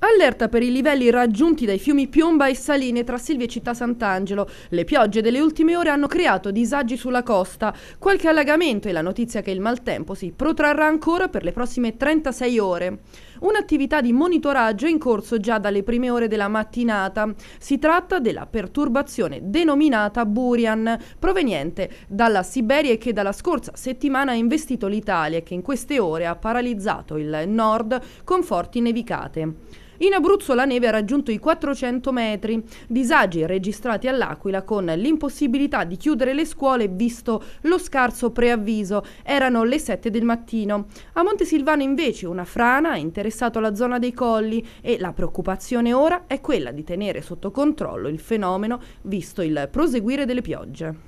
Allerta per i livelli raggiunti dai fiumi Piomba e Saline tra Silvia e Città Sant'Angelo. Le piogge delle ultime ore hanno creato disagi sulla costa, qualche allagamento e la notizia che il maltempo si protrarrà ancora per le prossime 36 ore. Un'attività di monitoraggio è in corso già dalle prime ore della mattinata. Si tratta della perturbazione denominata Burian, proveniente dalla Siberia e che dalla scorsa settimana ha investito l'Italia e che in queste ore ha paralizzato il nord con forti nevicate. In Abruzzo la neve ha raggiunto i 400 metri, disagi registrati all'Aquila con l'impossibilità di chiudere le scuole visto lo scarso preavviso, erano le 7 del mattino. A Montesilvano invece una frana ha interessato la zona dei colli e la preoccupazione ora è quella di tenere sotto controllo il fenomeno visto il proseguire delle piogge.